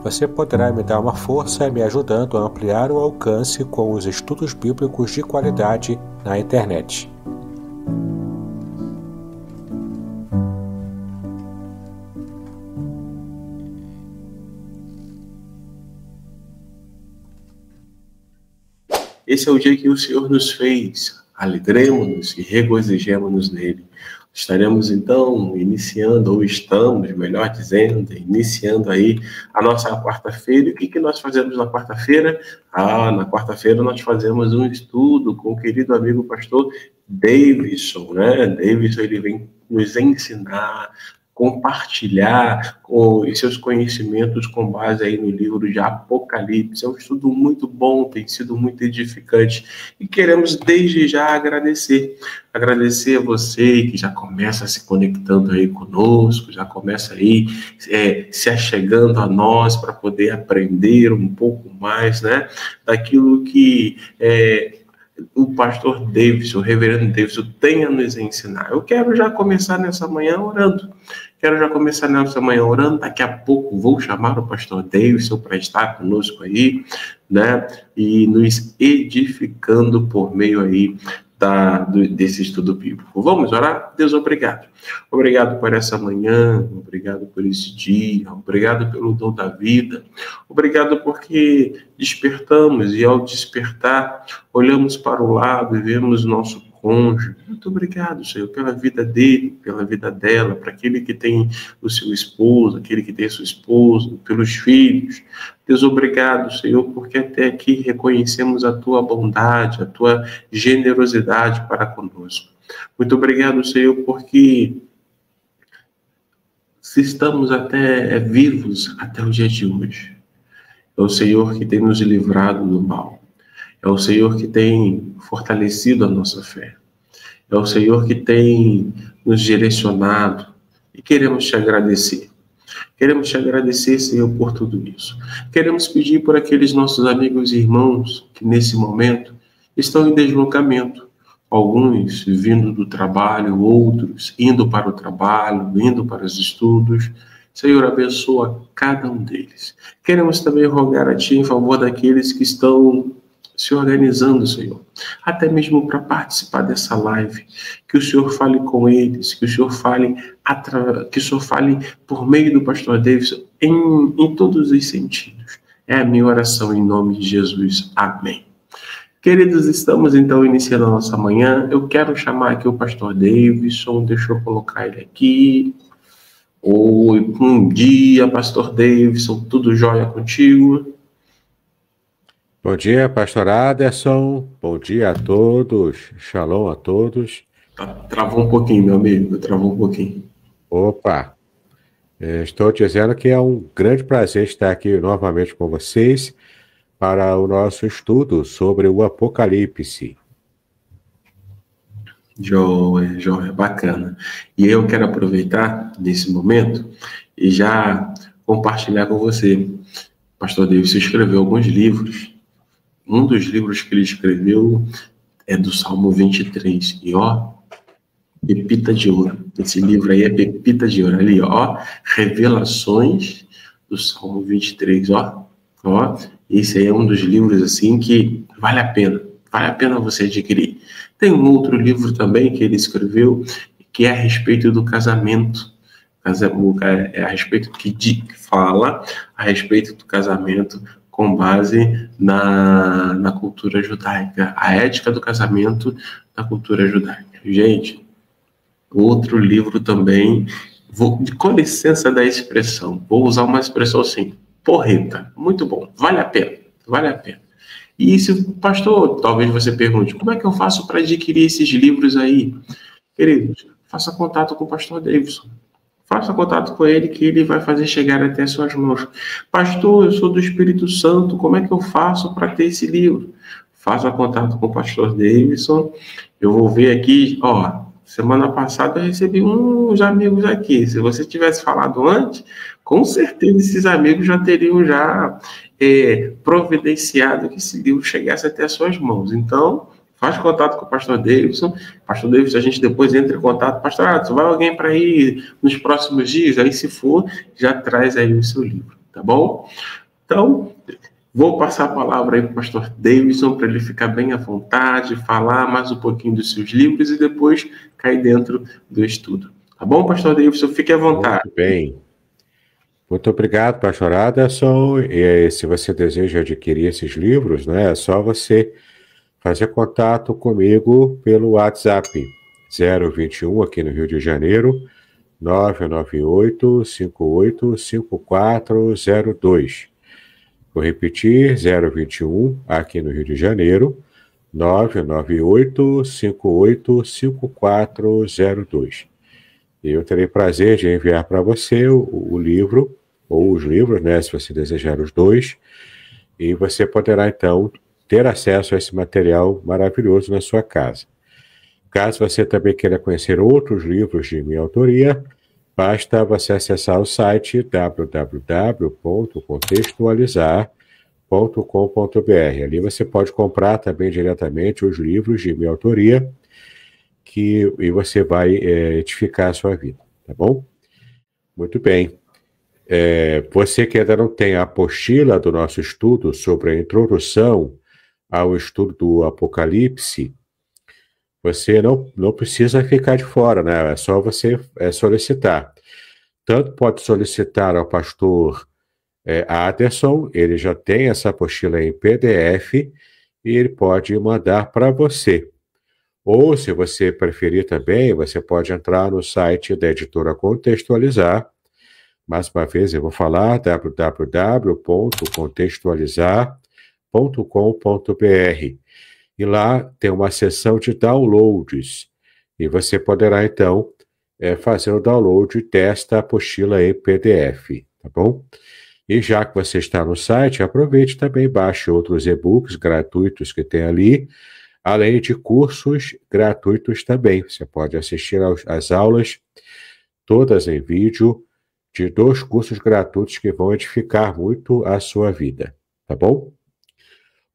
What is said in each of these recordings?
Você poderá me dar uma força me ajudando a ampliar o alcance com os estudos bíblicos de qualidade na internet. Esse é o dia que o Senhor nos fez. Alegremos-nos e regozijemos-nos nele. Estaremos então iniciando, ou estamos, melhor dizendo, iniciando aí a nossa quarta-feira. E o que, que nós fazemos na quarta-feira? Ah, na quarta-feira nós fazemos um estudo com o querido amigo pastor Davidson, né? Davidson, ele vem nos ensinar compartilhar com seus conhecimentos com base aí no livro de Apocalipse. É um estudo muito bom, tem sido muito edificante e queremos desde já agradecer. Agradecer a você que já começa se conectando aí conosco, já começa aí é, se achegando a nós para poder aprender um pouco mais, né, daquilo que é, o pastor Davis, o reverendo Davis, tenha nos ensinar. Eu quero já começar nessa manhã orando. Quero já começar nessa manhã orando. Daqui a pouco vou chamar o pastor Davis para estar conosco aí, né? E nos edificando por meio aí da, tá, do, desse estudo bíblico. Vamos orar? Deus, obrigado. Obrigado por essa manhã, obrigado por esse dia, obrigado pelo dom da vida, obrigado porque despertamos e ao despertar olhamos para o lado e vemos nosso cônjuge. Muito obrigado, Senhor, pela vida dele, pela vida dela, para aquele que tem o seu esposo, aquele que tem a sua esposa, pelos filhos. Deus, obrigado, Senhor, porque até aqui reconhecemos a tua bondade, a tua generosidade para conosco. Muito obrigado, Senhor, porque se estamos até eh, vivos até o dia de hoje, é o Senhor que tem nos livrado do mal. É o Senhor que tem fortalecido a nossa fé. É o Senhor que tem nos direcionado e queremos te agradecer. Queremos te agradecer, Senhor, por tudo isso. Queremos pedir por aqueles nossos amigos e irmãos que nesse momento estão em deslocamento, alguns vindo do trabalho, outros indo para o trabalho, indo para os estudos. Senhor, abençoa cada um deles. Queremos também rogar a Ti em favor daqueles que estão se organizando, Senhor, até mesmo para participar dessa live. Que o Senhor fale com eles, que o Senhor fale, atra... que o Senhor fale por meio do pastor Davidson em, em todos os sentidos. É a minha oração em nome de Jesus. Amém. Queridos, estamos então iniciando a nossa manhã. Eu quero chamar aqui o pastor Davidson, deixa eu colocar ele aqui. Oi, bom dia, pastor Davidson, tudo jóia contigo? Bom dia, pastor Aderson. Bom dia a todos. Shalom a todos. Tá, travou um pouquinho, meu amigo. Travou um pouquinho. Opa! É, estou dizendo que é um grande prazer estar aqui novamente com vocês para o nosso estudo sobre o Apocalipse. Joia, joia, bacana. E eu quero aproveitar nesse momento e já compartilhar com você. pastor Deus, se escreveu alguns livros um dos livros que ele escreveu é do Salmo 23. E ó, Pepita de Ouro. Esse livro aí é Pepita de Ouro. Ali, ó, Revelações do Salmo 23, ó. Ó, esse aí é um dos livros assim que vale a pena. Vale a pena você adquirir. Tem um outro livro também que ele escreveu que é a respeito do casamento. É a respeito que fala a respeito do casamento, com base na, na cultura judaica, a ética do casamento na cultura judaica. Gente, outro livro também, vou, com licença da expressão, vou usar uma expressão assim, porreta, muito bom, vale a pena, vale a pena. E se, pastor, talvez você pergunte, como é que eu faço para adquirir esses livros aí? Queridos, faça contato com o pastor Davidson. Faça contato com ele que ele vai fazer chegar até suas mãos. Pastor, eu sou do Espírito Santo, como é que eu faço para ter esse livro? Faça contato com o pastor Davidson. Eu vou ver aqui, ó, semana passada eu recebi uns amigos aqui. Se você tivesse falado antes, com certeza esses amigos já teriam já é, providenciado que esse livro chegasse até suas mãos. Então, faz contato com o pastor Davidson. Pastor Davidson, a gente depois entra em contato. Pastor Adson, vai alguém para ir nos próximos dias? Aí, se for, já traz aí o seu livro, tá bom? Então, vou passar a palavra aí para o pastor Davidson, para ele ficar bem à vontade, falar mais um pouquinho dos seus livros e depois cair dentro do estudo. Tá bom, pastor Davidson? Fique à vontade. Muito bem. Muito obrigado, pastor Aderson. E se você deseja adquirir esses livros, né, é só você fazer contato comigo pelo WhatsApp 021 aqui no Rio de Janeiro 998 585402. Vou repetir 021 aqui no Rio de Janeiro 998 585402. Eu terei prazer de enviar para você o, o livro ou os livros, né, se você desejar os dois, e você poderá então ter acesso a esse material maravilhoso na sua casa. Caso você também queira conhecer outros livros de minha autoria, basta você acessar o site www.contextualizar.com.br. Ali você pode comprar também diretamente os livros de minha autoria que, e você vai é, edificar a sua vida, tá bom? Muito bem. É, você que ainda não tem a apostila do nosso estudo sobre a introdução ao estudo do Apocalipse, você não, não precisa ficar de fora, né? É só você é, solicitar. Tanto pode solicitar ao pastor é, Aderson, ele já tem essa apostila em PDF e ele pode mandar para você. Ou, se você preferir também, você pode entrar no site da editora Contextualizar. Mais uma vez, eu vou falar www.contextualizar.com www.bíbliaconline.com.br. E lá tem uma seção de downloads. E você poderá, então, é, fazer o download desta apostila em PDF, tá bom? E já que você está no site, aproveite também, baixe outros e-books gratuitos que tem ali, além de cursos gratuitos também. Você pode assistir às aulas, todas em vídeo, de dois cursos gratuitos que vão edificar muito a sua vida, tá bom?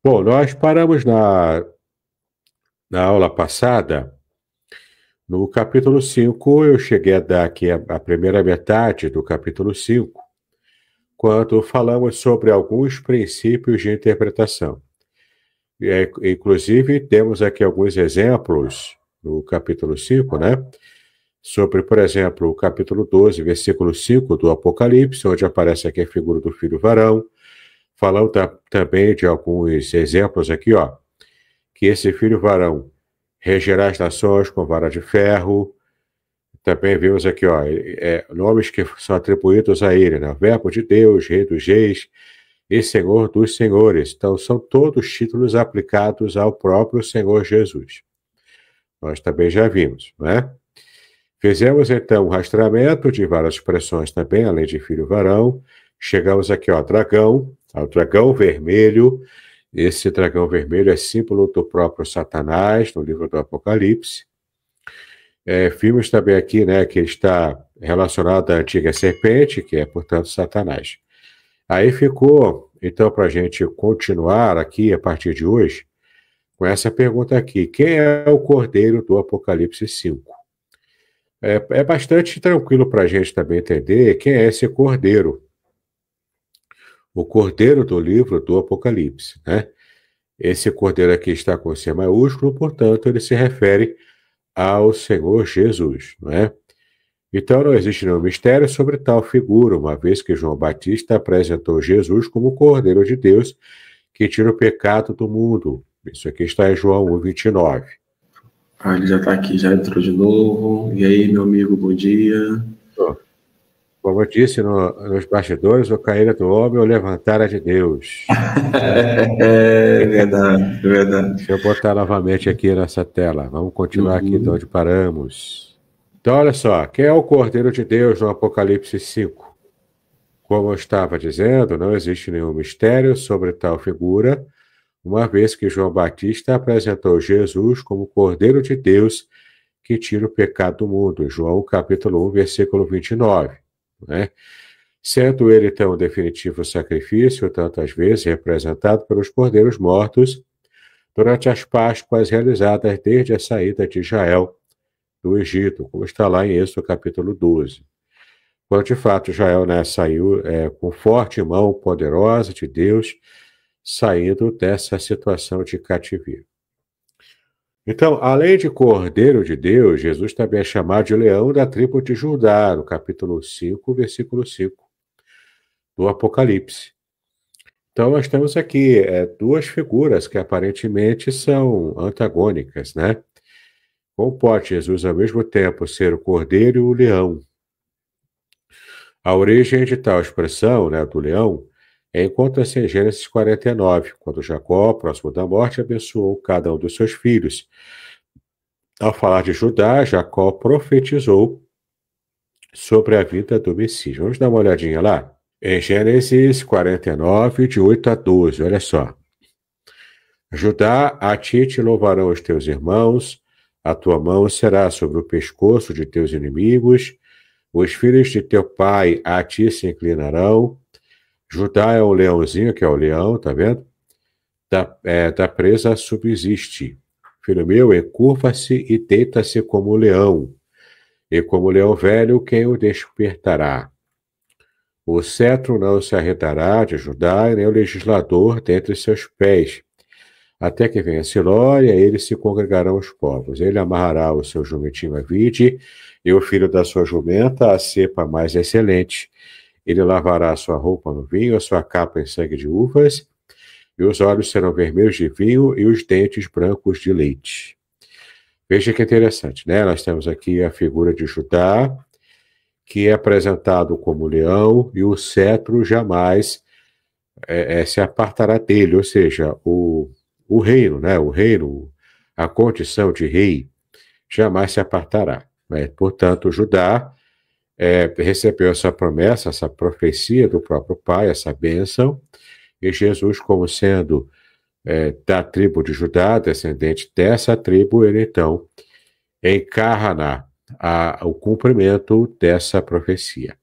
Bom, nós paramos na, na aula passada, no capítulo 5, eu cheguei a dar aqui a, a primeira metade do capítulo 5, quando falamos sobre alguns princípios de interpretação. É, inclusive, temos aqui alguns exemplos no capítulo 5, né? Sobre, por exemplo, o capítulo 12, versículo 5 do Apocalipse, onde aparece aqui a figura do filho varão Falando também de alguns exemplos aqui, ó, que esse filho varão regerá as nações com vara de ferro. Também vimos aqui, ó, é, nomes que são atribuídos a ele, né? Verbo de Deus, Rei dos Reis e Senhor dos Senhores. Então, são todos títulos aplicados ao próprio Senhor Jesus. Nós também já vimos, né? Fizemos, então, o um rastreamento de várias expressões também, além de filho varão. Chegamos aqui, ó, dragão, ao dragão vermelho. Esse dragão vermelho é símbolo do próprio Satanás, no livro do Apocalipse. É, vimos também aqui né, que está relacionado à antiga serpente, que é, portanto, Satanás. Aí ficou, então, para a gente continuar aqui a partir de hoje, com essa pergunta aqui: quem é o cordeiro do Apocalipse 5? É, é bastante tranquilo para a gente também entender quem é esse cordeiro o cordeiro do livro do Apocalipse, né? Esse cordeiro aqui está com C maiúsculo, portanto, ele se refere ao Senhor Jesus, não é? Então não existe nenhum mistério sobre tal figura, uma vez que João Batista apresentou Jesus como o Cordeiro de Deus que tira o pecado do mundo. Isso aqui está em João 1, 29. Ah, ele já está aqui, já entrou de novo. E aí, meu amigo, bom dia. Oh. Como eu disse no, nos bastidores, o cair do homem, o levantar é de Deus. é, é verdade, é verdade. Deixa eu botar novamente aqui nessa tela. Vamos continuar uhum. aqui de onde paramos. Então, olha só, quem é o Cordeiro de Deus no Apocalipse 5? Como eu estava dizendo, não existe nenhum mistério sobre tal figura, uma vez que João Batista apresentou Jesus como Cordeiro de Deus que tira o pecado do mundo. João capítulo 1, versículo 29. Né? Sendo ele, então, o definitivo sacrifício, tantas vezes representado pelos cordeiros mortos durante as Páscoas realizadas desde a saída de Israel do Egito, como está lá em Êxodo capítulo 12. Quando de fato Israel né, saiu é, com forte mão poderosa de Deus, saindo dessa situação de cativeiro. Então, além de Cordeiro de Deus, Jesus também é chamado de leão da tribo de Judá, no capítulo 5, versículo 5 do Apocalipse. Então, nós temos aqui é, duas figuras que aparentemente são antagônicas, né? Como pode Jesus, ao mesmo tempo, ser o cordeiro e o leão? A origem de tal expressão, né, do leão, é, encontra-se em Gênesis 49, quando Jacó, próximo da morte, abençoou cada um dos seus filhos. Ao falar de Judá, Jacó profetizou sobre a vida do Messias. Vamos dar uma olhadinha lá. Em é, Gênesis 49, de 8 a 12, olha só. Judá, a ti te louvarão os teus irmãos, a tua mão será sobre o pescoço de teus inimigos, os filhos de teu pai a ti se inclinarão, Judá é o leãozinho, que é o leão, tá vendo? Da, tá, é, da tá presa subsiste. Filho meu, encurva-se e deita-se como leão. E como leão velho, quem o despertará? O cetro não se arredará de Judá, nem o legislador dentre seus pés. Até que venha Siló, e a ele se congregarão os povos. Ele amarrará o seu jumentinho a vide, e o filho da sua jumenta a cepa mais excelente ele lavará a sua roupa no vinho, a sua capa em sangue de uvas, e os olhos serão vermelhos de vinho e os dentes brancos de leite. Veja que interessante, né? Nós temos aqui a figura de Judá, que é apresentado como leão, e o cetro jamais é, é, se apartará dele, ou seja, o, o reino, né? O reino, a condição de rei, jamais se apartará. Né? Portanto, Judá é, recebeu essa promessa, essa profecia do próprio Pai, essa bênção, e Jesus, como sendo é, da tribo de Judá, descendente dessa tribo, ele então encarna a, o cumprimento dessa profecia.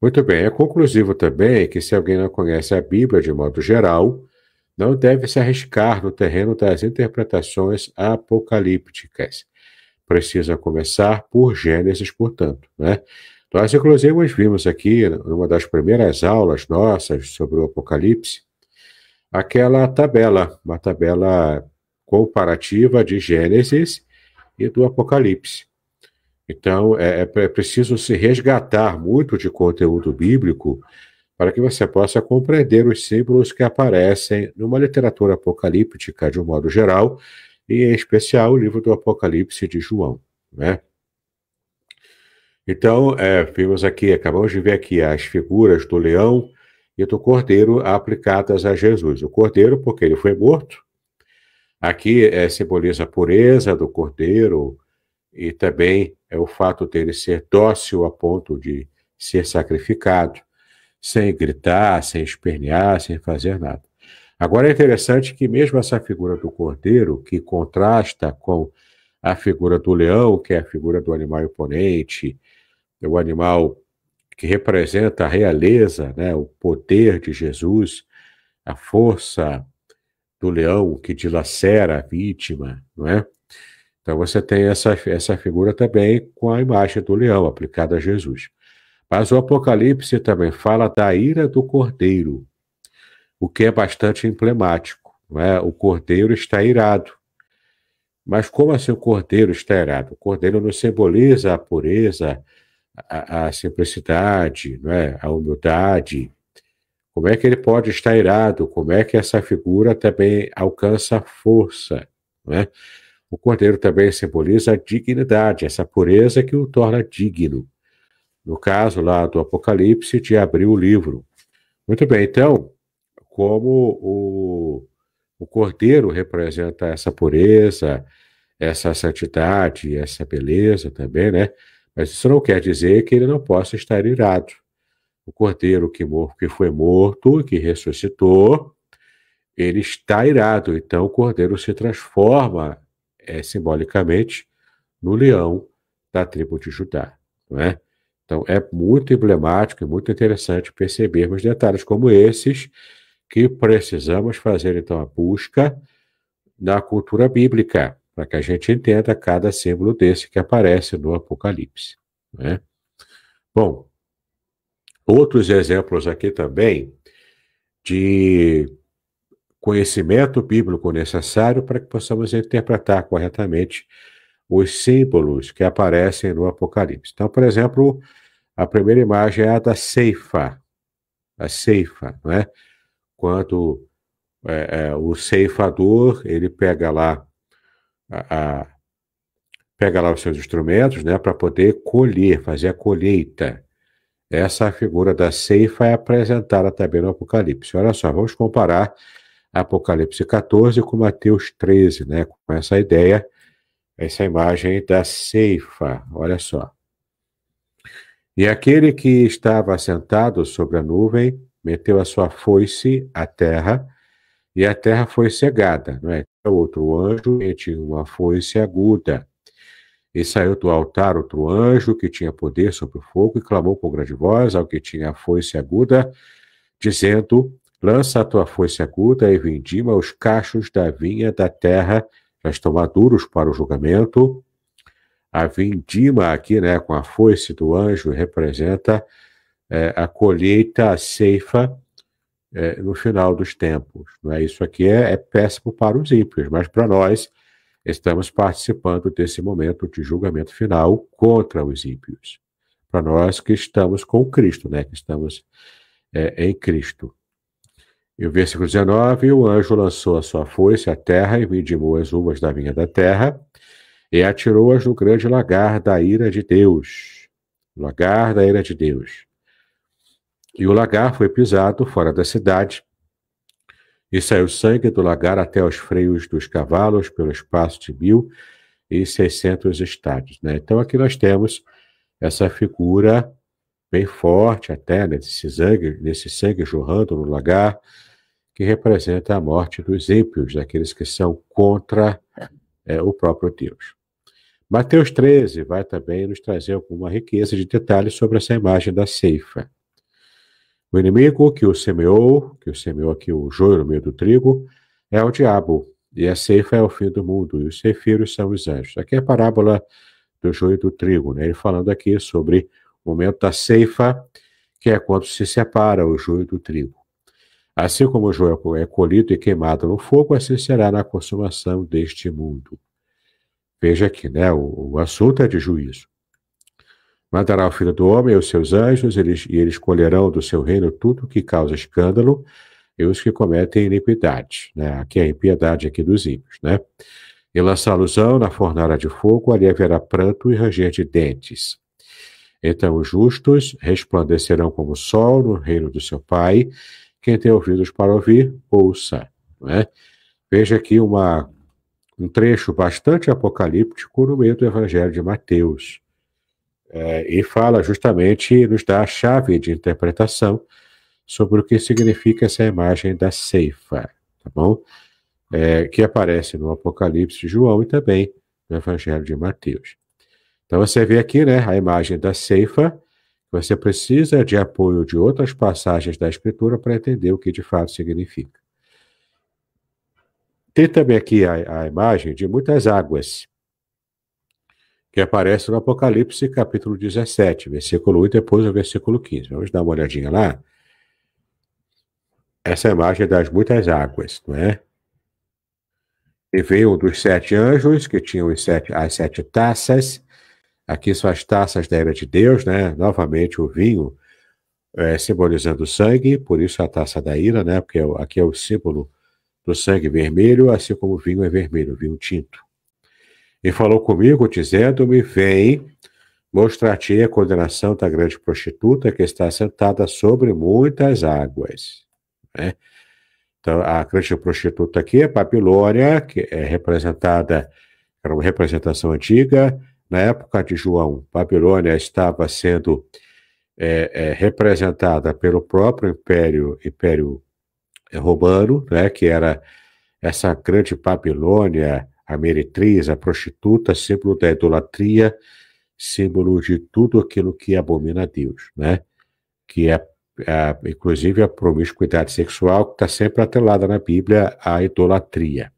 Muito bem, é conclusivo também que se alguém não conhece a Bíblia de modo geral, não deve se arriscar no terreno das interpretações apocalípticas precisa começar por Gênesis, portanto, né? Nós, inclusive, nós vimos aqui, numa das primeiras aulas nossas sobre o Apocalipse, aquela tabela, uma tabela comparativa de Gênesis e do Apocalipse. Então, é, é, é preciso se resgatar muito de conteúdo bíblico para que você possa compreender os símbolos que aparecem numa literatura apocalíptica de um modo geral e em especial o livro do Apocalipse de João, né? Então, é, vimos aqui, acabamos de ver aqui as figuras do leão e do cordeiro aplicadas a Jesus. O cordeiro, porque ele foi morto, aqui é, simboliza a pureza do cordeiro e também é o fato dele ser dócil a ponto de ser sacrificado, sem gritar, sem espernear, sem fazer nada. Agora é interessante que mesmo essa figura do cordeiro, que contrasta com a figura do leão, que é a figura do animal imponente, o animal que representa a realeza, né, o poder de Jesus, a força do leão que dilacera a vítima, não é? Então você tem essa, essa figura também com a imagem do leão aplicada a Jesus. Mas o Apocalipse também fala da ira do cordeiro, o que é bastante emblemático. É? O cordeiro está irado. Mas como assim o cordeiro está irado? O cordeiro nos simboliza a pureza, a, a simplicidade, é? a humildade. Como é que ele pode estar irado? Como é que essa figura também alcança força? É? O cordeiro também simboliza a dignidade, essa pureza que o torna digno. No caso lá do Apocalipse, de abrir o livro. Muito bem, então, como o, o cordeiro representa essa pureza, essa santidade, essa beleza também, né? Mas isso não quer dizer que ele não possa estar irado. O cordeiro que, mor que foi morto, que ressuscitou, ele está irado. Então o cordeiro se transforma é, simbolicamente no leão da tribo de Judá, não é? Então é muito emblemático e muito interessante percebermos detalhes como esses que precisamos fazer então a busca na cultura bíblica, para que a gente entenda cada símbolo desse que aparece no Apocalipse. Né? Bom, outros exemplos aqui também de conhecimento bíblico necessário para que possamos interpretar corretamente os símbolos que aparecem no Apocalipse. Então, por exemplo, a primeira imagem é a da ceifa, a ceifa, não é? quando é, é, o ceifador ele pega lá a, a, pega lá os seus instrumentos, né, para poder colher, fazer a colheita. Essa figura da ceifa é apresentada também no Apocalipse. Olha só, vamos comparar Apocalipse 14 com Mateus 13, né, com essa ideia, essa imagem da ceifa. Olha só. E aquele que estava sentado sobre a nuvem meteu a sua foice à terra, e a terra foi cegada. Não é? Outro anjo tinha uma foice aguda. E saiu do altar outro anjo que tinha poder sobre o fogo e clamou com grande voz ao que tinha a foice aguda, dizendo: Lança a tua foice aguda e vindima os cachos da vinha da terra, já estão maduros para o julgamento. A vindima aqui, né, com a foice do anjo, representa é, a colheita, a ceifa é, no final dos tempos. Não é? Isso aqui é, é péssimo para os ímpios, mas para nós estamos participando desse momento de julgamento final contra os ímpios. Para nós que estamos com Cristo, né? que estamos é, em Cristo. E o versículo 19: O anjo lançou a sua foice à terra e vindimou as uvas da vinha da terra e atirou-as no grande lagar da ira de Deus. Lagar da ira de Deus. E o lagar foi pisado fora da cidade, e saiu sangue do lagar até os freios dos cavalos, pelo espaço de mil e seiscentos estádios. Né? Então aqui nós temos essa figura bem forte até, né, desse sangue, sangue jorrando no lagar, que representa a morte dos ímpios, daqueles que são contra é, o próprio Deus. Mateus 13 vai também nos trazer alguma riqueza de detalhes sobre essa imagem da ceifa. O inimigo que o semeou, que o semeou aqui o joio no meio do trigo, é o diabo, e a ceifa é o fim do mundo, e os cefiros são os anjos. Aqui é a parábola do joio do trigo, né? Ele falando aqui sobre o momento da ceifa, que é quando se separa o joio do trigo. Assim como o joio é colhido e queimado no fogo, assim será na consumação deste mundo. Veja aqui, né? O, o assunto é de juízo. Mandará o filho do homem e os seus anjos, eles, e eles colherão do seu reino tudo que causa escândalo e os que cometem iniquidade. Né? Aqui é a impiedade aqui dos ímpios. Né? E lançá-losão na fornalha de fogo, ali haverá pranto e ranger de dentes. Então os justos resplandecerão como o sol no reino do seu Pai. Quem tem ouvidos para ouvir, ouça. Né? Veja aqui uma, um trecho bastante apocalíptico no meio do Evangelho de Mateus é, e fala justamente, nos dá a chave de interpretação sobre o que significa essa imagem da ceifa, tá bom? É, que aparece no Apocalipse de João e também no Evangelho de Mateus. Então você vê aqui, né, a imagem da ceifa, você precisa de apoio de outras passagens da Escritura para entender o que de fato significa. Tem também aqui a, a imagem de muitas águas, que aparece no Apocalipse capítulo 17, versículo 1 e depois o versículo 15. Vamos dar uma olhadinha lá. Essa é imagem das muitas águas, não é? E veio um dos sete anjos, que tinham sete, as sete taças. Aqui são as taças da era de Deus, né? Novamente o vinho é, simbolizando o sangue, por isso a taça da ira, né? Porque é aqui é o símbolo do sangue vermelho, assim como o vinho é vermelho, o vinho tinto. E falou comigo, dizendo-me: Vem, mostrar-te a condenação da grande prostituta que está sentada sobre muitas águas. Né? Então, a grande prostituta aqui é Babilônia, que é representada, era uma representação antiga, na época de João, Babilônia estava sendo é, é, representada pelo próprio Império, Império é, Romano, né, que era essa grande Babilônia a meretriz, a prostituta, símbolo da idolatria, símbolo de tudo aquilo que abomina a Deus, né? Que é, é inclusive a promiscuidade sexual que está sempre atrelada na Bíblia à idolatria.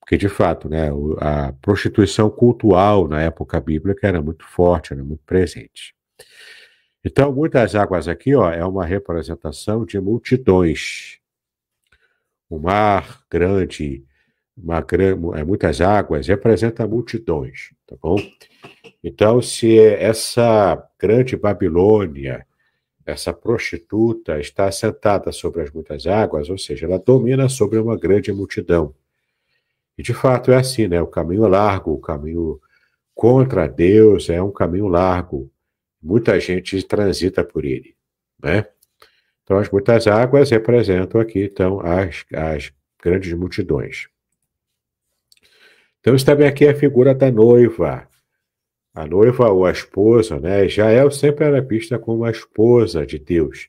Porque, de fato, né, a prostituição cultural na época bíblica era muito forte, era muito presente. Então, muitas águas aqui ó, é uma representação de multidões. O mar grande, uma, é muitas águas, representa multidões, tá bom? Então, se essa grande Babilônia, essa prostituta está sentada sobre as muitas águas, ou seja, ela domina sobre uma grande multidão. E de fato é assim, né? O caminho largo, o caminho contra Deus é um caminho largo. Muita gente transita por ele, né? Então as muitas águas representam aqui então as, as grandes multidões. Então está também aqui é a figura da noiva. A noiva ou a esposa, né? Israel sempre era vista como a esposa de Deus.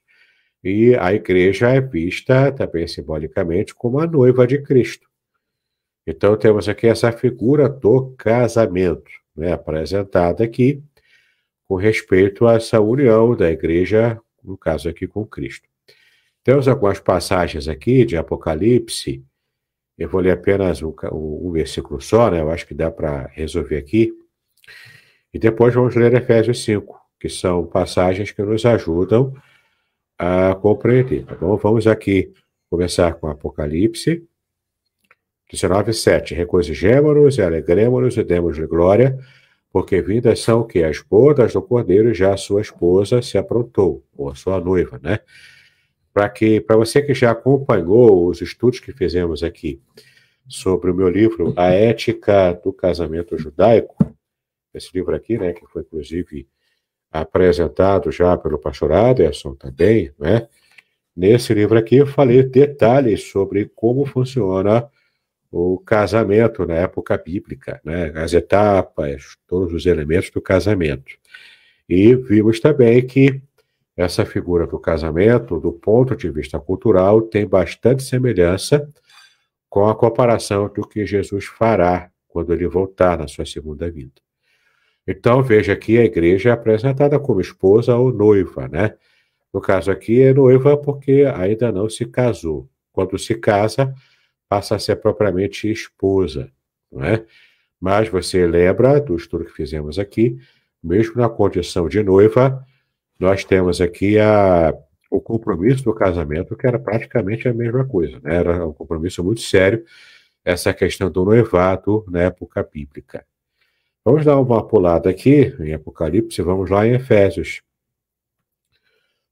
E a igreja é vista também simbolicamente como a noiva de Cristo. Então temos aqui essa figura do casamento, né, apresentada aqui com respeito a essa união da igreja, no caso aqui com Cristo. Temos algumas passagens aqui de Apocalipse, eu vou ler apenas o, o, o versículo só, né? Eu acho que dá para resolver aqui. E depois vamos ler Efésios 5, que são passagens que nos ajudam a compreender. Tá bom? Vamos aqui começar com Apocalipse 19, 7. Regozijemo-nos e alegremos-nos e demos-lhe glória, porque vindas são que as bodas do cordeiro já a sua esposa se aprontou, ou a sua noiva, né? para que para você que já acompanhou os estudos que fizemos aqui sobre o meu livro A Ética do Casamento Judaico, esse livro aqui, né, que foi inclusive apresentado já pelo pastor Aderson também, né? Nesse livro aqui eu falei detalhes sobre como funciona o casamento na época bíblica, né? As etapas, todos os elementos do casamento. E vimos também que essa figura do casamento, do ponto de vista cultural, tem bastante semelhança com a comparação do que Jesus fará quando ele voltar na sua segunda vinda. Então, veja que a igreja é apresentada como esposa ou noiva, né? No caso aqui, é noiva porque ainda não se casou. Quando se casa, passa a ser propriamente esposa, não é? Mas você lembra do estudo que fizemos aqui, mesmo na condição de noiva, nós temos aqui a, o compromisso do casamento, que era praticamente a mesma coisa, né? era um compromisso muito sério, essa questão do noivado na época bíblica. Vamos dar uma pulada aqui em Apocalipse, vamos lá em Efésios,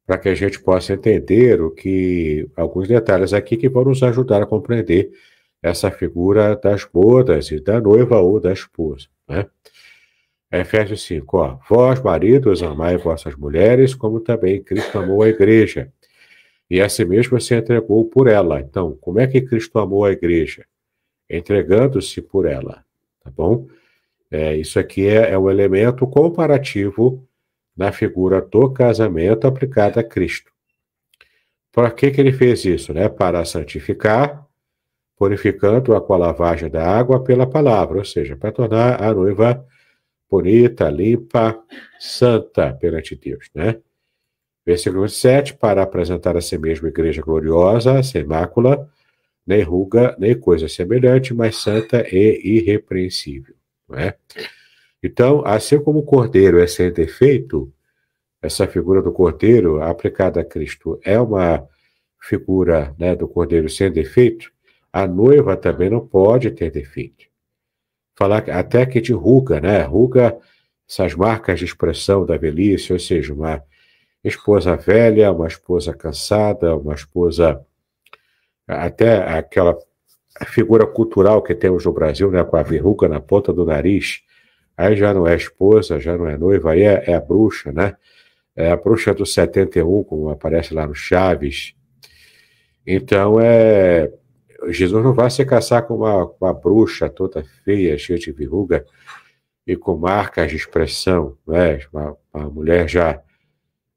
para que a gente possa entender o que alguns detalhes aqui que vão nos ajudar a compreender essa figura das bodas e da noiva ou da esposa. Né? É, Efésios assim, 5, ó, vós, maridos, amai vossas mulheres, como também Cristo amou a igreja, e a si mesmo se entregou por ela. Então, como é que Cristo amou a igreja? Entregando-se por ela, tá bom? É, isso aqui é, é um elemento comparativo na figura do casamento aplicada a Cristo. Para que, que ele fez isso? Né? Para santificar, purificando-a com a lavagem da água pela palavra, ou seja, para tornar a noiva Bonita, limpa, santa perante Deus, né? Versículo 7, para apresentar a si mesmo igreja gloriosa, sem mácula, nem ruga, nem coisa semelhante, mas santa e irrepreensível, né? Então, assim como o cordeiro é sem defeito, essa figura do cordeiro aplicada a Cristo é uma figura né, do cordeiro sem defeito, a noiva também não pode ter defeito falar até que de ruga, né? Ruga, essas marcas de expressão da velhice, ou seja, uma esposa velha, uma esposa cansada, uma esposa até aquela figura cultural que temos no Brasil, né, com a verruga na ponta do nariz, aí já não é esposa, já não é noiva, aí é, é a bruxa, né? É a bruxa do 71, como aparece lá no Chaves. Então é Jesus não vai se casar com uma, uma bruxa toda feia, cheia de verruga e com marcas de expressão, né? uma, uma mulher já,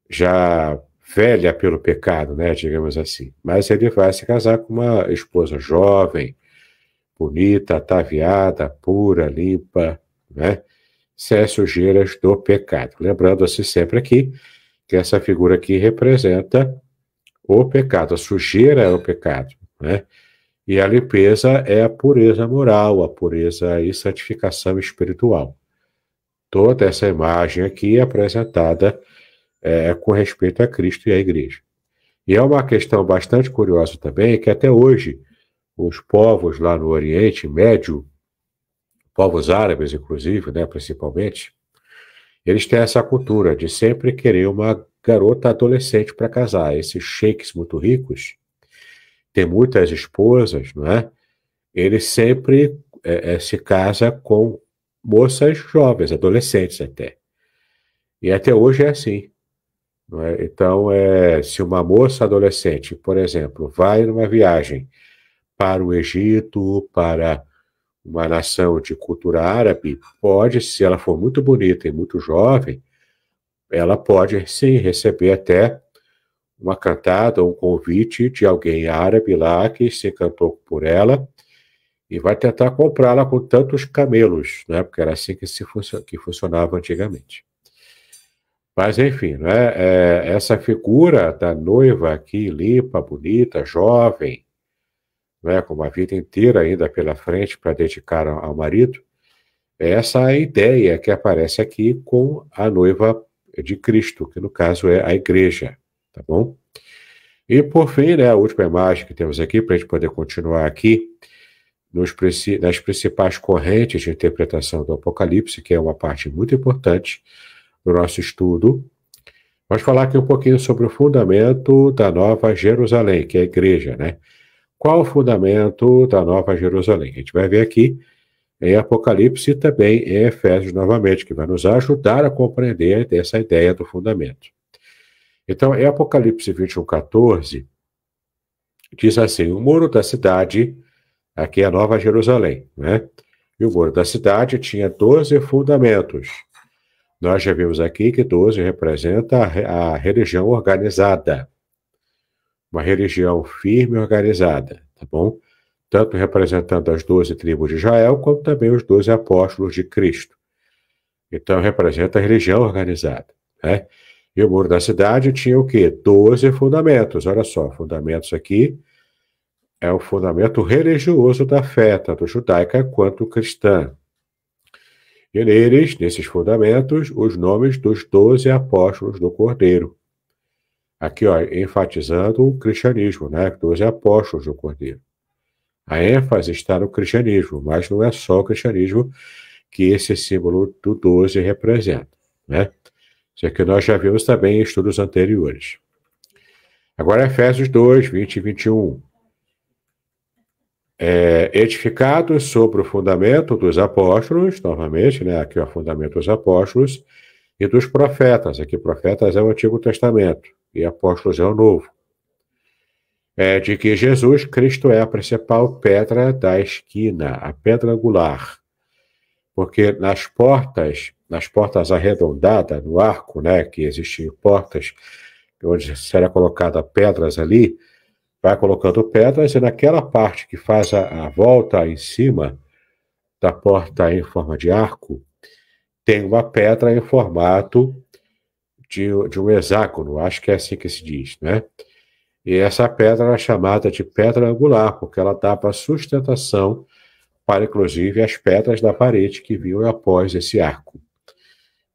já velha pelo pecado, né, digamos assim. Mas ele vai se casar com uma esposa jovem, bonita, ataviada, pura, limpa, né, sem sujeiras do pecado. Lembrando-se sempre aqui que essa figura aqui representa o pecado, a sujeira é o pecado, né? E a limpeza é a pureza moral, a pureza e santificação espiritual. Toda essa imagem aqui é apresentada é, com respeito a Cristo e à Igreja. E é uma questão bastante curiosa também que até hoje os povos lá no Oriente Médio, povos árabes inclusive, né, principalmente, eles têm essa cultura de sempre querer uma garota adolescente para casar. Esses sheiks muito ricos, tem muitas esposas, não é? Ele sempre é, é, se casa com moças jovens, adolescentes até. E até hoje é assim. É? Então, é, se uma moça adolescente, por exemplo, vai numa viagem para o Egito, para uma nação de cultura árabe, pode, se ela for muito bonita e muito jovem, ela pode sim receber até uma cantada, um convite de alguém árabe lá que se encantou por ela e vai tentar comprá-la com tantos camelos, né? Porque era assim que, se que funcionava antigamente. Mas, enfim, né? É, essa figura da noiva aqui, limpa, bonita, jovem, né? com uma vida inteira ainda pela frente para dedicar ao, marido, é essa ideia que aparece aqui com a noiva de Cristo, que no caso é a igreja tá bom? E por fim, né, a última imagem que temos aqui, para a gente poder continuar aqui, nos, nas principais correntes de interpretação do Apocalipse, que é uma parte muito importante do nosso estudo, vamos falar aqui um pouquinho sobre o fundamento da Nova Jerusalém, que é a igreja, né? Qual o fundamento da Nova Jerusalém? A gente vai ver aqui em Apocalipse e também em Efésios novamente, que vai nos ajudar a compreender essa ideia do fundamento. Então, em Apocalipse 21, 14, diz assim: o muro da cidade, aqui é a Nova Jerusalém, né? E o muro da cidade tinha 12 fundamentos. Nós já vimos aqui que 12 representa a, a religião organizada, uma religião firme e organizada, tá bom? Tanto representando as 12 tribos de Israel, como também os 12 apóstolos de Cristo. Então, representa a religião organizada, né? E o Muro da Cidade tinha o quê? 12 fundamentos. Olha só, fundamentos aqui é o fundamento religioso da fé, tanto judaica quanto cristã. E neles, nesses fundamentos, os nomes dos doze apóstolos do Cordeiro. Aqui, ó, enfatizando o cristianismo, né? Doze apóstolos do Cordeiro. A ênfase está no cristianismo, mas não é só o cristianismo que esse símbolo do 12 representa, né? Isso aqui é nós já vimos também em estudos anteriores. Agora Efésios 2, 20 e 21. É, edificados sobre o fundamento dos apóstolos, novamente, né, aqui é o fundamento dos apóstolos, e dos profetas, aqui profetas é o Antigo Testamento, e apóstolos é o Novo. É de que Jesus Cristo é a principal pedra da esquina, a pedra angular. Porque nas portas nas portas arredondadas, no arco, né, que existiam portas onde será colocada pedras ali, vai colocando pedras e naquela parte que faz a, a volta em cima da porta em forma de arco, tem uma pedra em formato de, de um hexágono, acho que é assim que se diz, né? E essa pedra era é chamada de pedra angular, porque ela dava sustentação para, inclusive, as pedras da parede que vinham após esse arco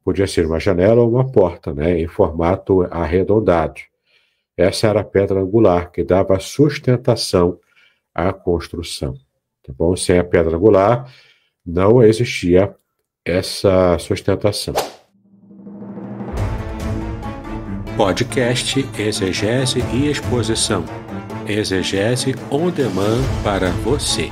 podia ser uma janela ou uma porta, né, em formato arredondado. Essa era a pedra angular que dava sustentação à construção. Tá bom? Sem a pedra angular, não existia essa sustentação. Podcast Exegese e Exposição. Exegese on demand para você.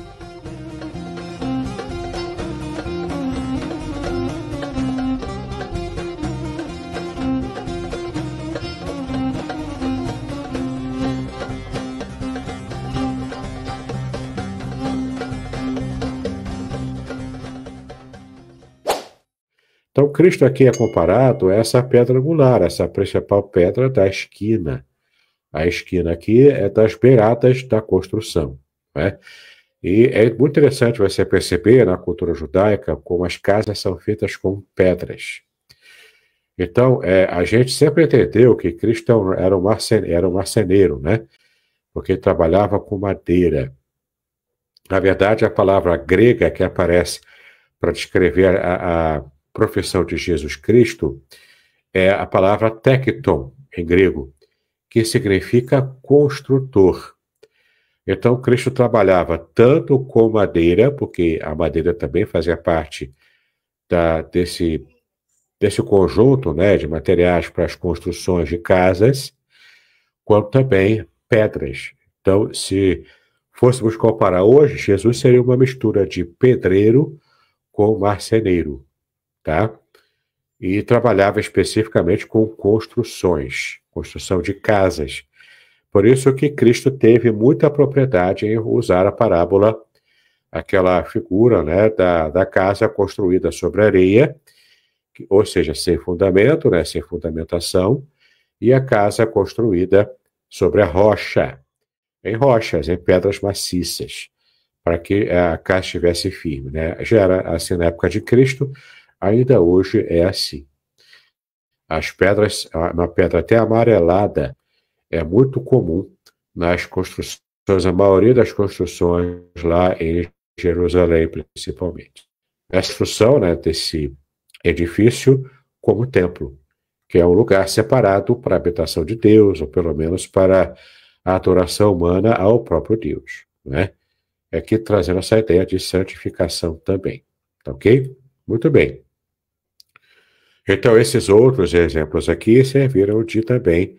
Então, Cristo aqui é comparado a essa pedra angular, essa principal pedra da esquina. A esquina aqui é das beiradas da construção. Né? E é muito interessante você perceber na cultura judaica como as casas são feitas com pedras. Então, é, a gente sempre entendeu que Cristo era um, marceneiro, era um marceneiro, né? Porque trabalhava com madeira. Na verdade, a palavra grega que aparece para descrever a, a, profissão de Jesus Cristo é a palavra tecton, em grego, que significa construtor. Então, Cristo trabalhava tanto com madeira, porque a madeira também fazia parte da, desse, desse conjunto né, de materiais para as construções de casas, quanto também pedras. Então, se fôssemos comparar hoje, Jesus seria uma mistura de pedreiro com marceneiro tá? E trabalhava especificamente com construções, construção de casas. Por isso que Cristo teve muita propriedade em usar a parábola, aquela figura né, da, da casa construída sobre areia, ou seja, sem fundamento, né, sem fundamentação, e a casa construída sobre a rocha, em rochas, em pedras maciças, para que a casa estivesse firme. Né? Já era assim na época de Cristo, ainda hoje é assim. As pedras, uma pedra até amarelada, é muito comum nas construções, a maioria das construções lá em Jerusalém, principalmente. A construção né, desse edifício como templo, que é um lugar separado para a habitação de Deus, ou pelo menos para a adoração humana ao próprio Deus. Né? É que trazendo essa ideia de santificação também. Tá ok? Muito bem. Então, esses outros exemplos aqui serviram de também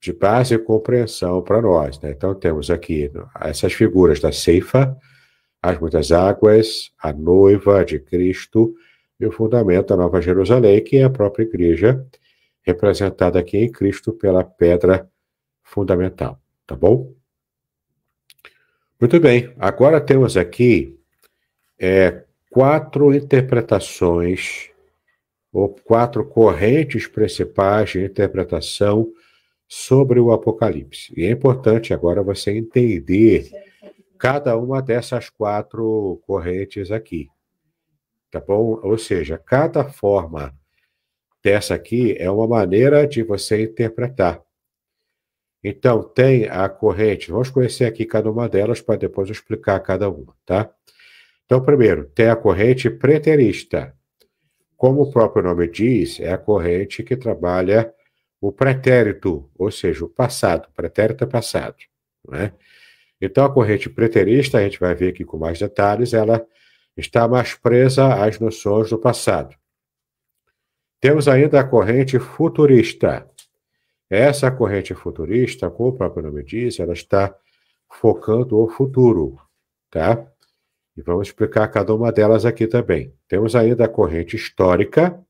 de base e compreensão para nós. Né? Então, temos aqui essas figuras da ceifa, as muitas águas, a noiva de Cristo e o fundamento da Nova Jerusalém, que é a própria igreja, representada aqui em Cristo pela pedra fundamental. Tá bom? Muito bem, agora temos aqui é, quatro interpretações ou quatro correntes principais de interpretação sobre o Apocalipse. E é importante agora você entender cada uma dessas quatro correntes aqui. Tá bom? Ou seja, cada forma dessa aqui é uma maneira de você interpretar. Então, tem a corrente, vamos conhecer aqui cada uma delas para depois explicar cada uma, tá? Então, primeiro, tem a corrente preterista. Como o próprio nome diz, é a corrente que trabalha o pretérito, ou seja, o passado. pretérito é passado. Né? Então, a corrente preterista, a gente vai ver aqui com mais detalhes, ela está mais presa às noções do passado. Temos ainda a corrente futurista. Essa corrente futurista, como o próprio nome diz, ela está focando o futuro, tá? E vamos explicar cada uma delas aqui também. Temos ainda a corrente histórica,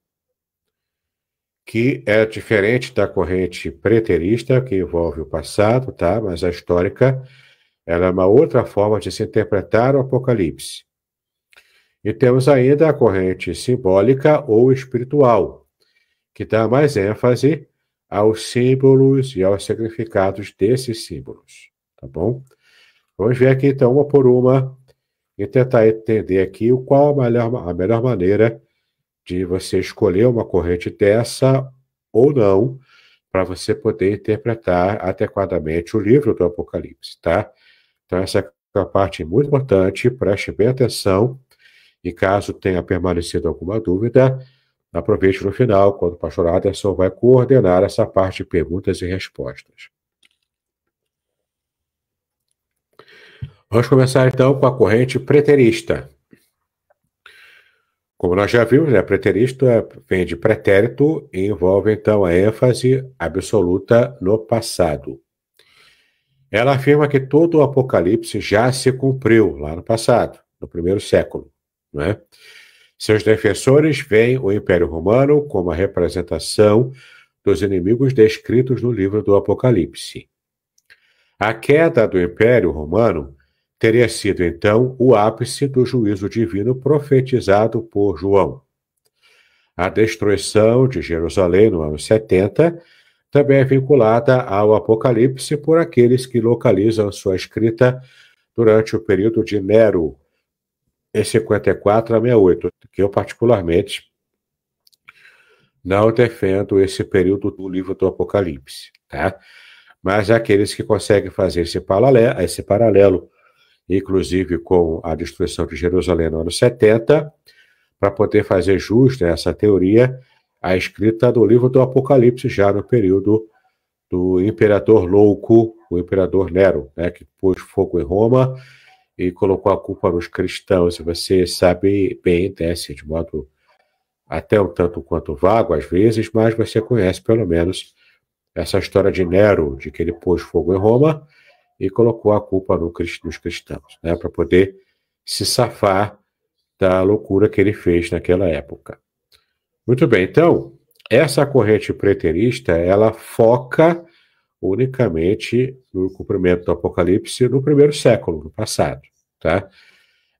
que é diferente da corrente preterista, que envolve o passado, tá? Mas a histórica, ela é uma outra forma de se interpretar o Apocalipse. E temos ainda a corrente simbólica ou espiritual, que dá mais ênfase aos símbolos e aos significados desses símbolos, tá bom? Vamos ver aqui então uma por uma e tentar entender aqui qual a melhor, a melhor maneira de você escolher uma corrente dessa ou não, para você poder interpretar adequadamente o livro do Apocalipse, tá? Então, essa é uma parte muito importante, preste bem atenção, e caso tenha permanecido alguma dúvida, aproveite no final, quando o pastor Aderson vai coordenar essa parte de perguntas e respostas. Vamos começar então com a corrente preterista. Como nós já vimos, né, preterista é, vem de pretérito e envolve então a ênfase absoluta no passado. Ela afirma que todo o Apocalipse já se cumpriu lá no passado, no primeiro século. Né? Seus defensores veem o Império Romano como a representação dos inimigos descritos no livro do Apocalipse. A queda do Império Romano teria sido então o ápice do juízo divino profetizado por João. A destruição de Jerusalém no ano 70 também é vinculada ao Apocalipse por aqueles que localizam sua escrita durante o período de Nero, em 54 a 68, que eu particularmente não defendo esse período do livro do Apocalipse, tá? Mas aqueles que conseguem fazer esse paralelo, esse paralelo inclusive com a destruição de Jerusalém no ano 70, para poder fazer justa essa teoria, a escrita do livro do Apocalipse, já no período do imperador louco, o imperador Nero, né, que pôs fogo em Roma e colocou a culpa nos cristãos. você sabe bem, né, de modo até um tanto quanto vago às vezes, mas você conhece pelo menos essa história de Nero, de que ele pôs fogo em Roma e colocou a culpa no, nos cristãos, né, para poder se safar da loucura que ele fez naquela época. Muito bem, então, essa corrente preterista, ela foca unicamente no cumprimento do Apocalipse no primeiro século, no passado, tá?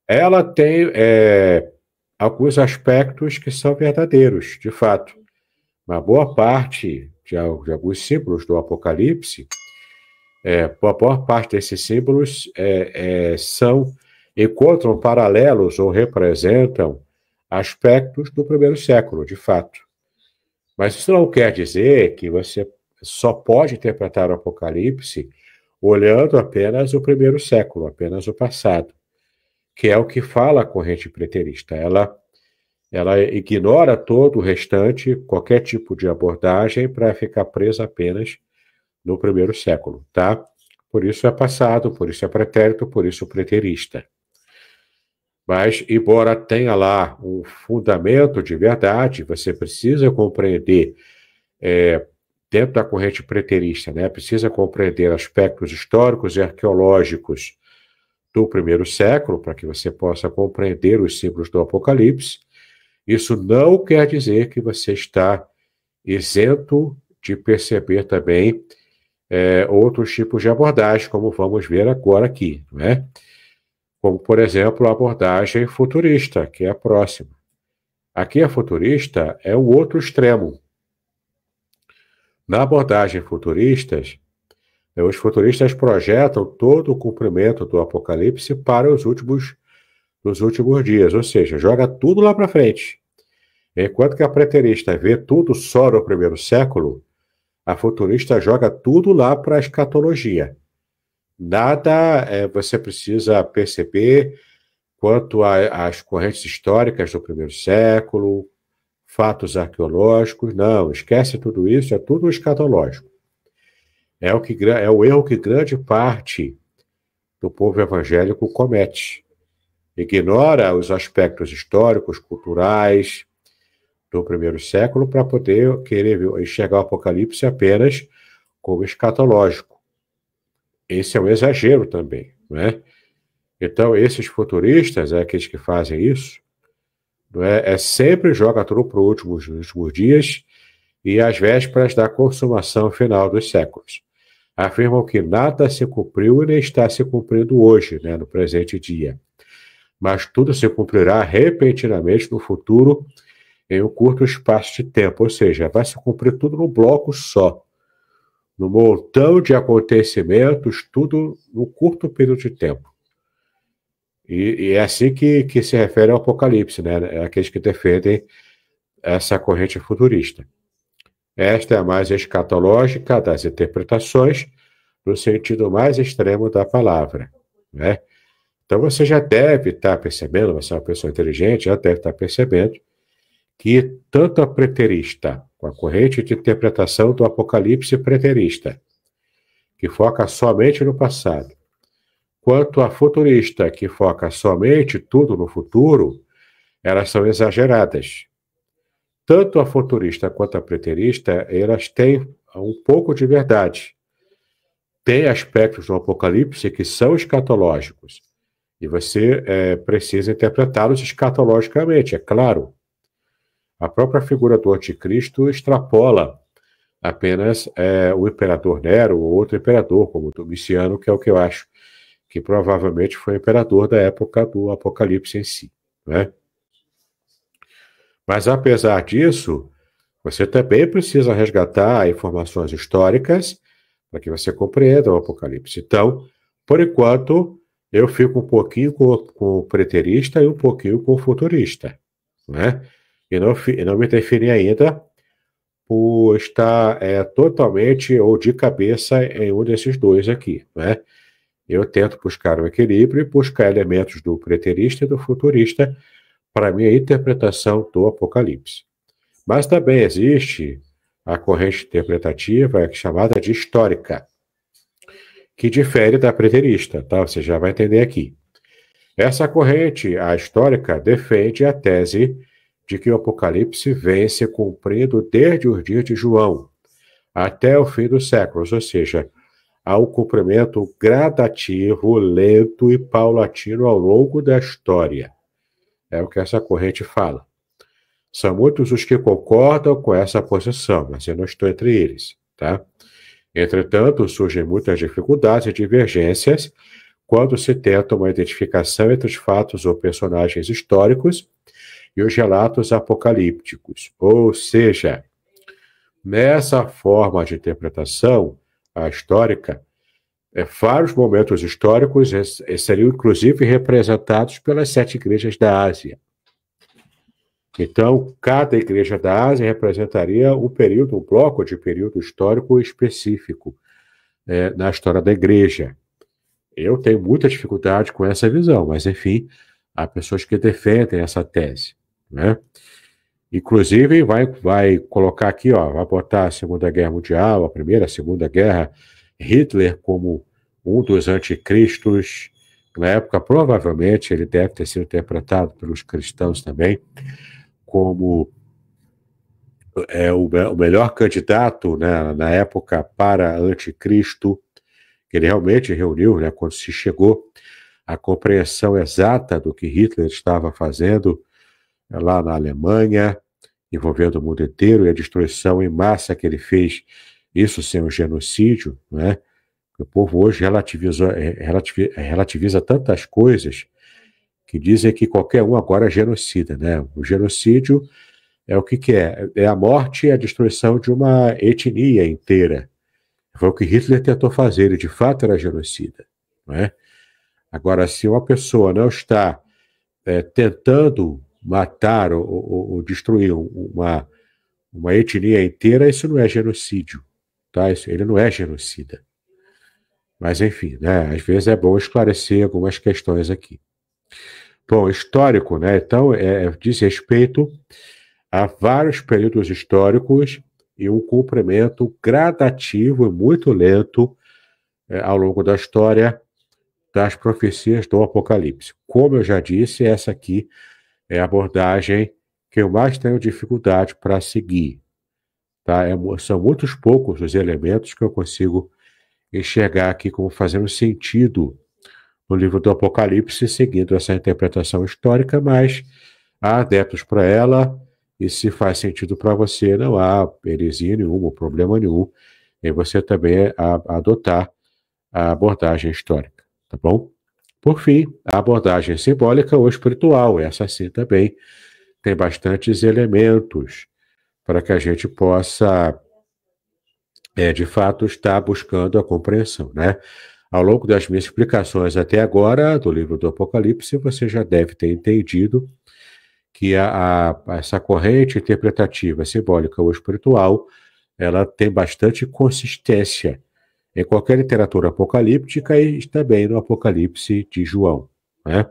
Ela tem é, alguns aspectos que são verdadeiros, de fato. Uma boa parte de, de alguns símbolos do Apocalipse é, a maior parte desses símbolos é, é, são encontram paralelos ou representam aspectos do primeiro século, de fato. Mas isso não quer dizer que você só pode interpretar o Apocalipse olhando apenas o primeiro século, apenas o passado, que é o que fala a corrente preterista. Ela, ela ignora todo o restante, qualquer tipo de abordagem, para ficar presa apenas no primeiro século, tá? Por isso é passado, por isso é pretérito, por isso é preterista. Mas, embora tenha lá um fundamento de verdade, você precisa compreender, é, dentro da corrente preterista, né, precisa compreender aspectos históricos e arqueológicos do primeiro século, para que você possa compreender os símbolos do Apocalipse. Isso não quer dizer que você está isento de perceber também é, outros tipos de abordagem, como vamos ver agora aqui, né? Como, por exemplo, a abordagem futurista, que é a próxima. Aqui a futurista é o outro extremo. Na abordagem futuristas, né, os futuristas projetam todo o cumprimento do Apocalipse para os últimos, nos últimos dias, ou seja, joga tudo lá para frente. Enquanto que a preterista vê tudo só no primeiro século, a futurista joga tudo lá para a escatologia. Nada é, você precisa perceber quanto às correntes históricas do primeiro século, fatos arqueológicos. Não, esquece tudo isso, é tudo escatológico. É o, que, é o erro que grande parte do povo evangélico comete. Ignora os aspectos históricos, culturais, do primeiro século para poder querer enxergar o Apocalipse apenas como escatológico. Esse é um exagero também, né? Então, esses futuristas, é, aqueles que fazem isso, não é, é sempre joga tudo para os últimos, últimos dias e às vésperas da consumação final dos séculos. Afirmam que nada se cumpriu e nem está se cumprindo hoje, né, no presente dia. Mas tudo se cumprirá repentinamente no futuro em um curto espaço de tempo, ou seja, vai se cumprir tudo num bloco só, num montão de acontecimentos, tudo num curto período de tempo. E, e é assim que, que se refere ao Apocalipse, né? É aqueles que defendem essa corrente futurista. Esta é a mais escatológica das interpretações, no sentido mais extremo da palavra, né? Então você já deve estar percebendo, você é uma pessoa inteligente, já deve estar percebendo que tanto a preterista, com a corrente de interpretação do apocalipse preterista, que foca somente no passado, quanto a futurista, que foca somente tudo no futuro, elas são exageradas. Tanto a futurista quanto a preterista, elas têm um pouco de verdade. Tem aspectos do apocalipse que são escatológicos, e você é, precisa interpretá-los escatologicamente, é claro. A própria figura do anticristo extrapola apenas é, o imperador Nero ou outro imperador, como o Domiciano, que é o que eu acho que provavelmente foi imperador da época do Apocalipse em si. Né? Mas apesar disso, você também precisa resgatar informações históricas para que você compreenda o Apocalipse. Então, por enquanto, eu fico um pouquinho com, com o preterista e um pouquinho com o futurista. Né? e não, e não me interferir ainda por estar é, totalmente ou de cabeça em um desses dois aqui, né? Eu tento buscar um equilíbrio e buscar elementos do preterista e do futurista para minha interpretação do Apocalipse. Mas também existe a corrente interpretativa chamada de histórica, que difere da preterista, tá? Você já vai entender aqui. Essa corrente, a histórica, defende a tese de que o Apocalipse vem se cumprindo desde os dias de João até o fim dos séculos, ou seja, há um cumprimento gradativo, lento e paulatino ao longo da história. É o que essa corrente fala. São muitos os que concordam com essa posição, mas eu não estou entre eles, tá? Entretanto, surgem muitas dificuldades e divergências quando se tenta uma identificação entre os fatos ou personagens históricos e os relatos apocalípticos. Ou seja, nessa forma de interpretação histórica, é, vários momentos históricos eh, seriam inclusive representados pelas sete igrejas da Ásia. Então, cada igreja da Ásia representaria um período, um bloco de período histórico específico é, na história da igreja. Eu tenho muita dificuldade com essa visão, mas enfim, há pessoas que defendem essa tese né? Inclusive, vai, vai colocar aqui, ó, vai botar a Segunda Guerra Mundial, a Primeira, a Segunda Guerra, Hitler como um dos anticristos. Na época, provavelmente, ele deve ter sido interpretado pelos cristãos também como é, o, o melhor candidato né, na época para anticristo, que ele realmente reuniu, né, quando se chegou à compreensão exata do que Hitler estava fazendo, é lá na Alemanha, envolvendo o mundo inteiro, e a destruição em massa que ele fez, isso sem o genocídio, né? O povo hoje relativiza, é, relativiza, é, relativiza tantas coisas que dizem que qualquer um agora é genocida, né? O genocídio é o que, que é? É a morte e a destruição de uma etnia inteira. Foi o que Hitler tentou fazer, ele de fato era genocida. Né? Agora, se uma pessoa não está é, tentando matar ou, ou, ou destruir uma, uma etnia inteira, isso não é genocídio, tá? Isso, ele não é genocida. Mas enfim, né? Às vezes é bom esclarecer algumas questões aqui. Bom, histórico, né? Então, é, é diz respeito a vários períodos históricos e um cumprimento gradativo e muito lento é, ao longo da história das profecias do Apocalipse. Como eu já disse, essa aqui é a abordagem que eu mais tenho dificuldade para seguir. Tá? É, são muitos poucos os elementos que eu consigo enxergar aqui como fazendo sentido no livro do Apocalipse, seguindo essa interpretação histórica, mas há adeptos para ela, e se faz sentido para você, não há heresia nenhuma, problema nenhum em você também adotar a abordagem histórica, tá bom? Por fim, a abordagem simbólica ou espiritual, essa sim também tem bastantes elementos para que a gente possa, é, de fato, estar buscando a compreensão, né? Ao longo das minhas explicações até agora do livro do Apocalipse, você já deve ter entendido que a, a, essa corrente interpretativa simbólica ou espiritual, ela tem bastante consistência em qualquer literatura apocalíptica e também no Apocalipse de João. Né?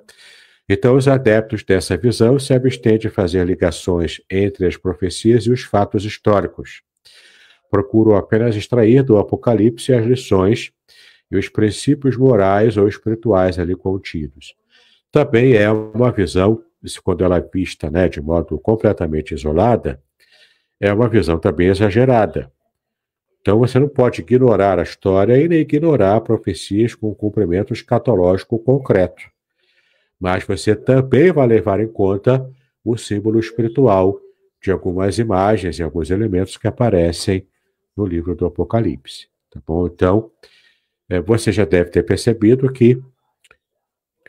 Então, os adeptos dessa visão se abstêm de fazer ligações entre as profecias e os fatos históricos. Procuram apenas extrair do Apocalipse as lições e os princípios morais ou espirituais ali contidos. Também é uma visão, quando ela é vista né, de modo completamente isolada, é uma visão também exagerada, então você não pode ignorar a história e nem ignorar profecias com cumprimento escatológico concreto. Mas você também vai levar em conta o símbolo espiritual de algumas imagens e alguns elementos que aparecem no livro do Apocalipse. Tá bom? Então, eh, você já deve ter percebido que,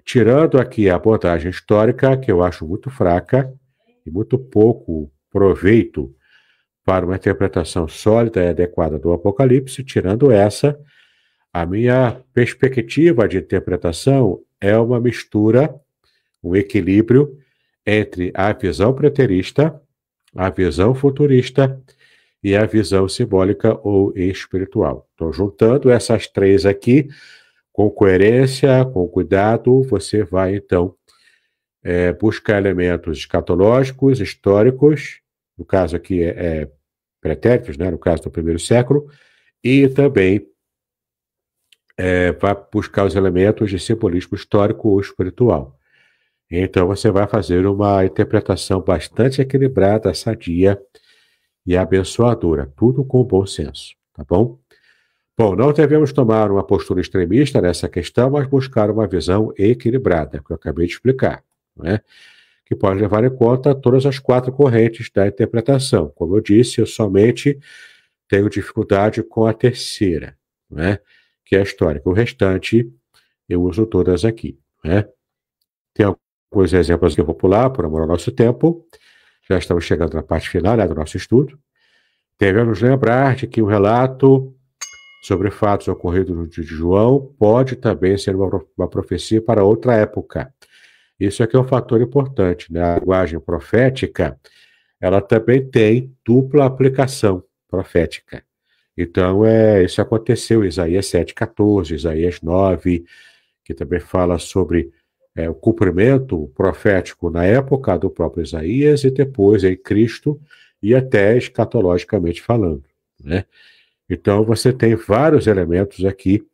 tirando aqui a abordagem histórica, que eu acho muito fraca e muito pouco proveito para uma interpretação sólida e adequada do Apocalipse, tirando essa, a minha perspectiva de interpretação é uma mistura, um equilíbrio entre a visão preterista, a visão futurista e a visão simbólica ou espiritual. Então, juntando essas três aqui, com coerência, com cuidado, você vai então é, buscar elementos escatológicos, históricos, no caso aqui é, é pretéritos, né, no caso do primeiro século, e também é, vai buscar os elementos de simbolismo histórico ou espiritual. Então você vai fazer uma interpretação bastante equilibrada, sadia e abençoadora, tudo com bom senso, tá bom? Bom, não devemos tomar uma postura extremista nessa questão, mas buscar uma visão equilibrada, que eu acabei de explicar, não é? que pode levar em conta todas as quatro correntes da interpretação. Como eu disse, eu somente tenho dificuldade com a terceira, né, que é a histórica. O restante eu uso todas aqui. Né. Tem alguns exemplos que eu vou pular, por amor ao nosso tempo. Já estamos chegando na parte final né, do nosso estudo. Devemos lembrar de que o relato sobre fatos ocorridos no dia de João pode também ser uma, uma profecia para outra época isso aqui é, é um fator importante, né? A linguagem profética, ela também tem dupla aplicação profética. Então, é, isso aconteceu em Isaías 7,14, Isaías 9, que também fala sobre é, o cumprimento profético na época do próprio Isaías e depois em Cristo e até escatologicamente falando, né? Então, você tem vários elementos aqui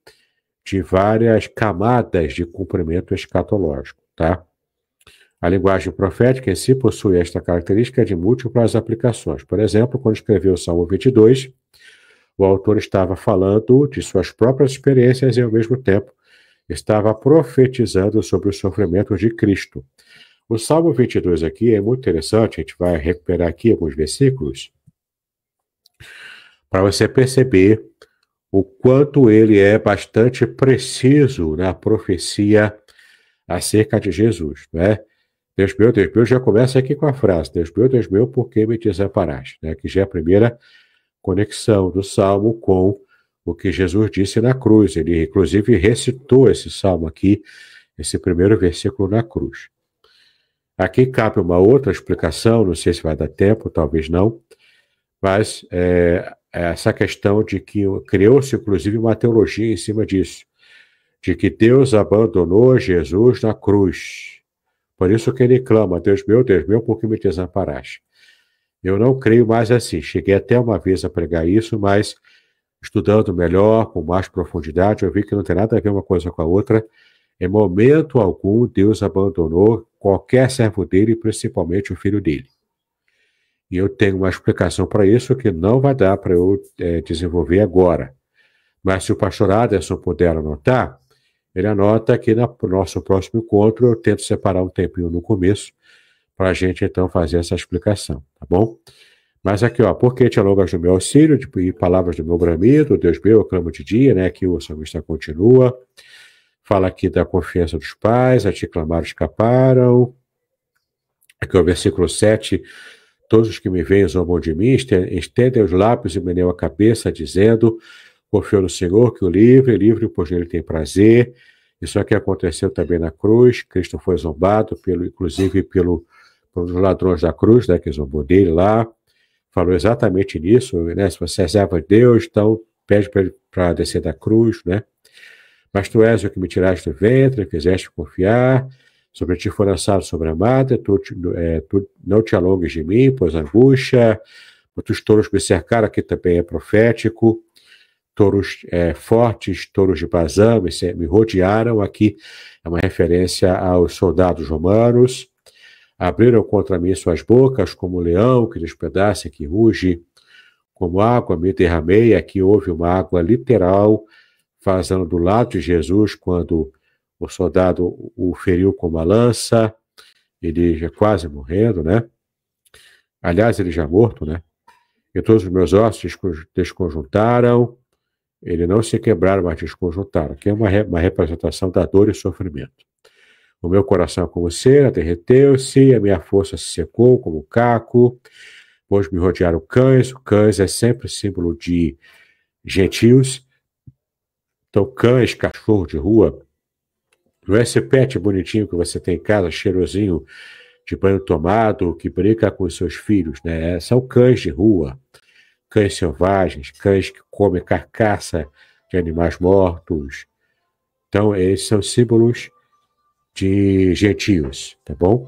de várias camadas de cumprimento escatológico, tá? A linguagem profética em si possui esta característica de múltiplas aplicações. Por exemplo, quando escreveu o Salmo 22, o autor estava falando de suas próprias experiências e, ao mesmo tempo, estava profetizando sobre o sofrimento de Cristo. O Salmo 22 aqui é muito interessante, a gente vai recuperar aqui alguns versículos para você perceber o quanto ele é bastante preciso na profecia acerca de Jesus, né? Deus meu, Deus meu, já começa aqui com a frase, Deus meu, Deus meu, por que me desamparaste? Né? Que já é a primeira conexão do Salmo com o que Jesus disse na cruz. Ele, inclusive, recitou esse Salmo aqui, esse primeiro versículo na cruz. Aqui cabe uma outra explicação, não sei se vai dar tempo, talvez não, mas é, é essa questão de que criou-se, inclusive, uma teologia em cima disso, de que Deus abandonou Jesus na cruz por isso que ele clama, Deus meu, Deus meu, por que me desamparaste? Eu não creio mais assim. Cheguei até uma vez a pregar isso, mas estudando melhor, com mais profundidade, eu vi que não tem nada a ver uma coisa com a outra. Em momento algum, Deus abandonou qualquer servo dele, principalmente o filho dele. E eu tenho uma explicação para isso que não vai dar para eu é, desenvolver agora. Mas se o pastor Aderson puder anotar, ele anota que no nosso próximo encontro eu tento separar um tempinho no começo para a gente então fazer essa explicação, tá bom? Mas aqui, ó, porque te alongas do meu auxílio tipo, e palavras do meu bramido, Deus meu, eu clamo de dia, né? Aqui o salmista continua. Fala aqui da confiança dos pais, a te clamaram, escaparam. Aqui o versículo 7. Todos os que me veem zombam de mim, estendem os lábios e meneiam a cabeça, dizendo: Confiou no Senhor que o livre, livre, pois nele tem prazer. Isso é que aconteceu também na cruz. Cristo foi zombado, pelo, inclusive pelo, pelos ladrões da cruz, né, que zombou dele lá. Falou exatamente nisso, né? Se você reserva é de Deus, então pede para descer da cruz, né? Mas tu és o que me tiraste do ventre, fizeste confiar, sobre ti foi lançado sobre a mata, tu, é, tu, não te alongues de mim, pois angústia, muitos touros me cercaram, aqui também é profético, touros é, fortes, touros de Bazan, me, me rodearam. Aqui é uma referência aos soldados romanos. Abriram contra mim suas bocas, como leão que despedaça, que ruge, como água, me derramei. Aqui houve uma água literal vazando do lado de Jesus quando o soldado o feriu com uma lança. Ele já quase morrendo, né? Aliás, ele já morto, né? E todos os meus ossos desconjuntaram ele não se quebraram, mas desconjuntaram, que é uma, re, uma representação da dor e sofrimento. O meu coração é como cera derreteu-se, a minha força se secou como caco, pois me rodearam cães. O cães é sempre símbolo de gentios. Então, cães, cachorro de rua, não é esse pet bonitinho que você tem em casa, cheirosinho, de banho tomado, que brinca com os seus filhos, né? São cães de rua, cães selvagens, cães que comem carcaça de animais mortos. Então, esses são símbolos de gentios, tá bom?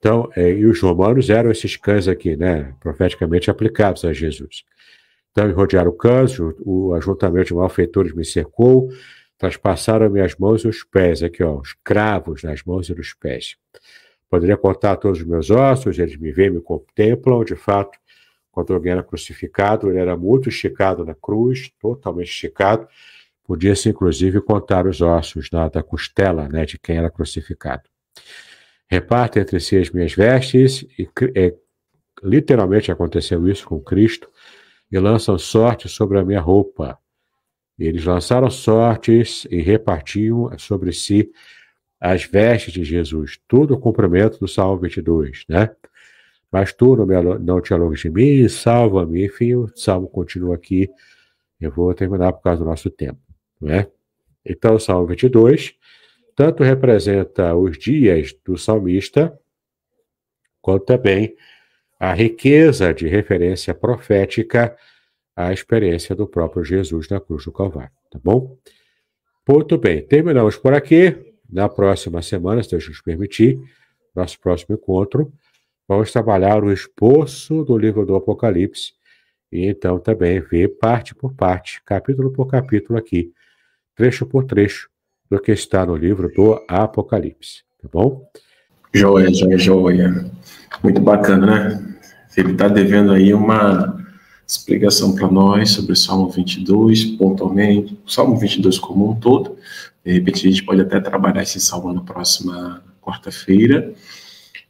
Então, é, e os romanos eram esses cães aqui, né? Profeticamente aplicados a Jesus. Então, me rodearam cão, o ajuntamento de malfeitores me cercou, traspassaram minhas mãos e os pés, aqui, ó, os cravos nas mãos e nos pés. Poderia contar todos os meus ossos, eles me veem, me contemplam, de fato, quando alguém era crucificado, ele era muito esticado na cruz, totalmente esticado. Podia-se, inclusive, contar os ossos da, da costela né, de quem era crucificado. Repartem entre si as minhas vestes, e é, literalmente aconteceu isso com Cristo, e lançam sorte sobre a minha roupa. Eles lançaram sortes e repartiam sobre si as vestes de Jesus. Todo o cumprimento do Salmo 22, né? Mas tu né, não, te alongues de mim, salva-me. Enfim, o salmo continua aqui. Eu vou terminar por causa do nosso tempo, né? Então, o salmo 22 tanto representa os dias do salmista, quanto também a riqueza de referência profética à experiência do próprio Jesus na cruz do Calvário, tá bom? Muito bem, terminamos por aqui. Na próxima semana, se Deus nos permitir, nosso próximo encontro Vamos trabalhar o esboço do livro do Apocalipse e então também ver parte por parte, capítulo por capítulo aqui, trecho por trecho do que está no livro do Apocalipse, tá bom? Joia, joia, joia. Muito bacana, né? Ele está devendo aí uma explicação para nós sobre o Salmo 22, pontualmente, o Salmo 22 como um todo. De repente, a gente pode até trabalhar esse salmo na próxima quarta-feira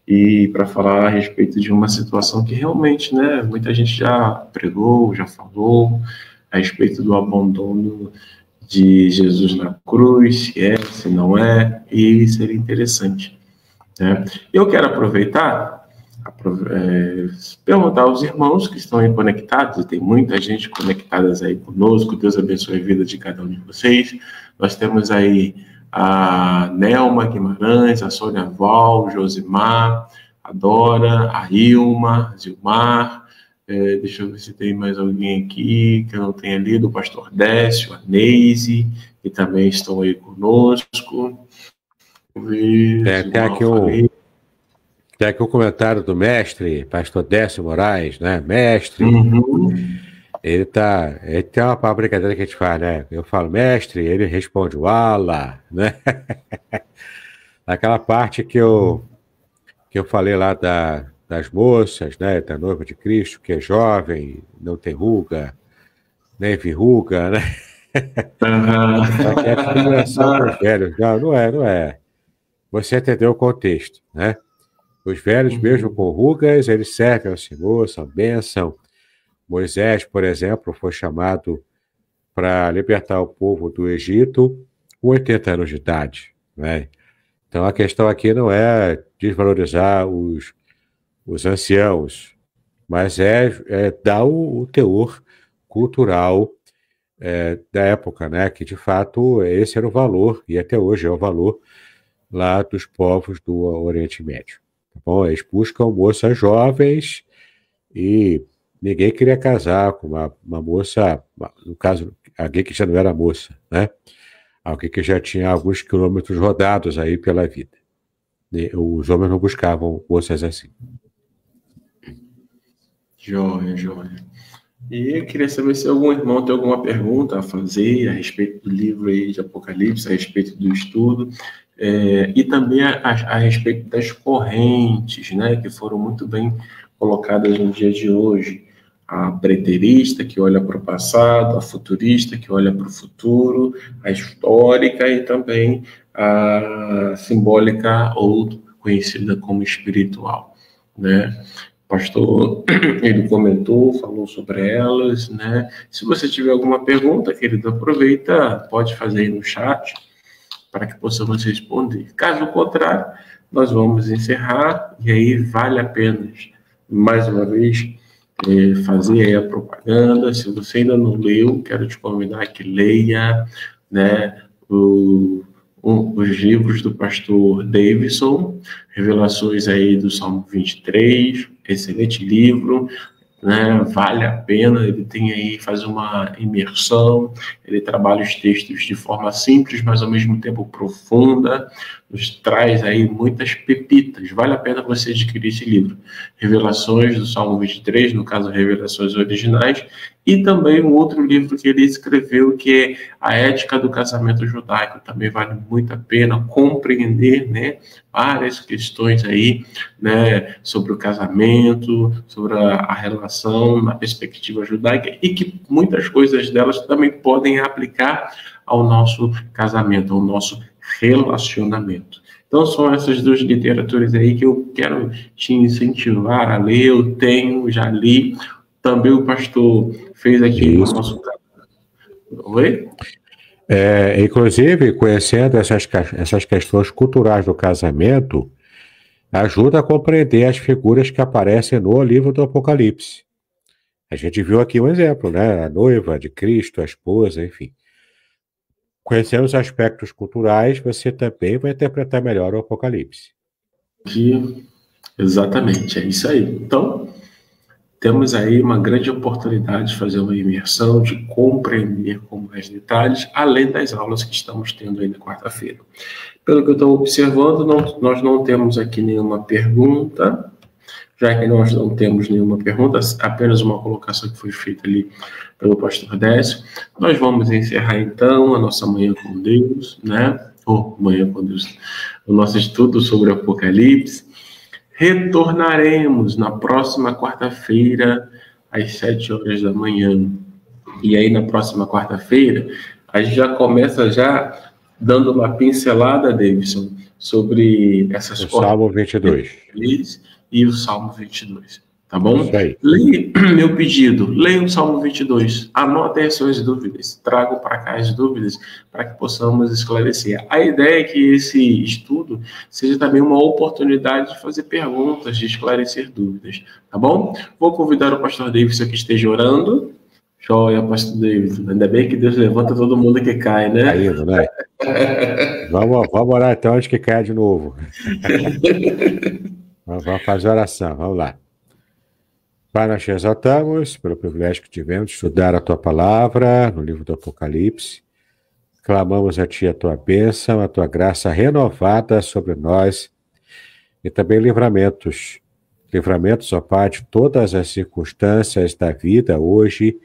e para falar a respeito de uma situação que realmente, né, muita gente já pregou, já falou a respeito do abandono de Jesus na cruz, se é, se não é, e seria interessante. Né? Eu quero aproveitar, aprove é, perguntar aos irmãos que estão aí conectados, tem muita gente conectada aí conosco, Deus abençoe a vida de cada um de vocês. Nós temos aí a Nelma Guimarães, a Sônia Val, Josimar, a Dora, a Rilma, a Zilmar, é, deixa eu ver se tem mais alguém aqui que eu não tenha lido, o pastor Décio, a Neise, que também estão aí conosco. Ver, é, tem, aqui o um, tem aqui um comentário do mestre, pastor Décio Moraes, né? Mestre, uhum. Ele tá. Ele tem uma, brincadeira que a gente faz, né? Eu falo, mestre, ele responde, wala, né? Aquela parte que eu, que eu falei lá da, das moças, né? Da noiva de Cristo, que é jovem, não tem ruga, nem verruga, né? Uhum. Aqui é velhos. Não, não é, não é. Você entendeu o contexto, né? Os velhos, uhum. mesmo com rugas, eles servem ao Senhor, são bênção Moisés, por exemplo, foi chamado para libertar o povo do Egito com 80 anos de idade. Né? Então a questão aqui não é desvalorizar os, os anciãos, mas é, é dar o, o, teor cultural é, da época, né? que de fato esse era o valor, e até hoje é o valor lá dos povos do Oriente Médio. Tá bom? Eles buscam moças jovens e ninguém queria casar com uma, uma moça, no caso, alguém que já não era moça, né? Alguém que já tinha alguns quilômetros rodados aí pela vida. E os homens não buscavam moças assim. Joia, joia. E eu queria saber se algum irmão tem alguma pergunta a fazer a respeito do livro aí de Apocalipse, a respeito do estudo, é, e também a, a, respeito das correntes, né, que foram muito bem colocadas no dia de hoje a preterista que olha para o passado, a futurista que olha para o futuro, a histórica e também a simbólica ou conhecida como espiritual, né? O pastor, ele comentou, falou sobre elas, né? Se você tiver alguma pergunta, querido, aproveita, pode fazer aí no chat para que possamos responder. Caso contrário, nós vamos encerrar e aí vale a pena mais uma vez é, fazer aí a propaganda. Se você ainda não leu, quero te convidar que leia, né, o, o, os livros do pastor Davidson, Revelações aí do Salmo 23, excelente livro, né? Vale a pena, ele tem aí, faz uma imersão, ele trabalha os textos de forma simples, mas ao mesmo tempo profunda, nos traz aí muitas pepitas. Vale a pena você adquirir esse livro. Revelações do Salmo 23, no caso, Revelações Originais, e também um outro livro que ele escreveu, que é A Ética do Casamento Judaico, também vale muito a pena compreender, né, várias questões aí, né, sobre o casamento, sobre a, a relação na perspectiva judaica, e que muitas coisas delas também podem aplicar ao nosso casamento, ao nosso relacionamento. Então são essas duas literaturas aí que eu quero te incentivar a ler. Eu tenho, já li. Também o pastor fez aqui Isso. uma Oi? É, inclusive, conhecendo essas, essas questões culturais do casamento, ajuda a compreender as figuras que aparecem no livro do Apocalipse. A gente viu aqui um exemplo, né? A noiva de Cristo, a esposa, enfim. Conhecendo os aspectos culturais, você também vai interpretar melhor o Apocalipse. Exatamente, é isso aí. Então, temos aí uma grande oportunidade de fazer uma imersão, de compreender com mais detalhes, além das aulas que estamos tendo aí na quarta-feira. Pelo que eu estou observando, não, nós não temos aqui nenhuma pergunta, já que nós não temos nenhuma pergunta, apenas uma colocação que foi feita ali pelo pastor Décio. Nós vamos encerrar então a nossa manhã com Deus, né? Ou oh, manhã com Deus, o nosso estudo sobre Apocalipse. Retornaremos na próxima quarta-feira, às sete horas da manhã. E aí, na próxima quarta-feira, a gente já começa já dando uma pincelada, Davidson, sobre essas... O Salmo 22. E o Salmo 22. Tá bom? Leia meu pedido, leia o Salmo 22, anote as suas dúvidas, Traga para cá as dúvidas para que possamos esclarecer. A ideia é que esse estudo seja também uma oportunidade de fazer perguntas, de esclarecer dúvidas, tá bom? Vou convidar o pastor Davis a que esteja orando. Joia, pastor Davis. Ainda bem que Deus levanta todo mundo que cai, né? Caindo, tá né? vamos, vamos orar então antes que caia de novo. vamos fazer oração, vamos lá. Pai, nós te exaltamos pelo privilégio que tivemos de estudar a tua palavra no livro do Apocalipse. Clamamos a ti a tua bênção, a tua graça renovada sobre nós e também livramentos. Livramentos, ó Pai, de todas as circunstâncias da vida hoje,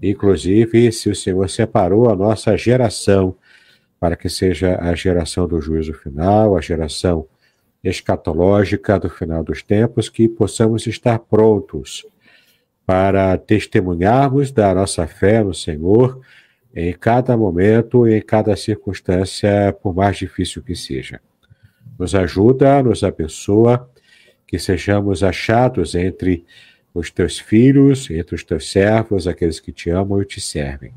inclusive se o Senhor separou a nossa geração para que seja a geração do juízo final, a geração escatológica do final dos tempos, que possamos estar prontos para testemunharmos da nossa fé no Senhor em cada momento e em cada circunstância, por mais difícil que seja. Nos ajuda, nos abençoa, que sejamos achados entre os teus filhos, entre os teus servos, aqueles que te amam e te servem.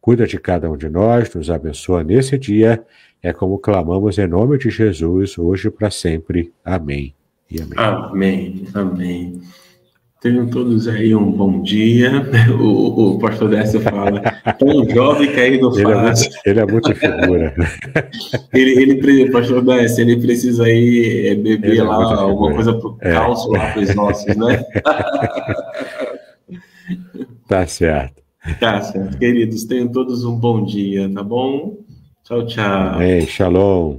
Cuida de cada um de nós, nos abençoa nesse dia. É como clamamos em nome de Jesus, hoje e para sempre. Amém. E amém. Amém. Amém. Tenham todos aí um bom dia. O, o pastor Décio fala, tão jovem que aí não ele faz. É muito, ele é muito figura. ele, ele, pastor Décio, ele precisa aí eh, beber ele é lá é alguma coisa o cálcio lá para os nossos, né? tá certo. Tá certo. Queridos, tenham todos um bom dia, tá bom? Tchau, tchau. Amém. Shalom.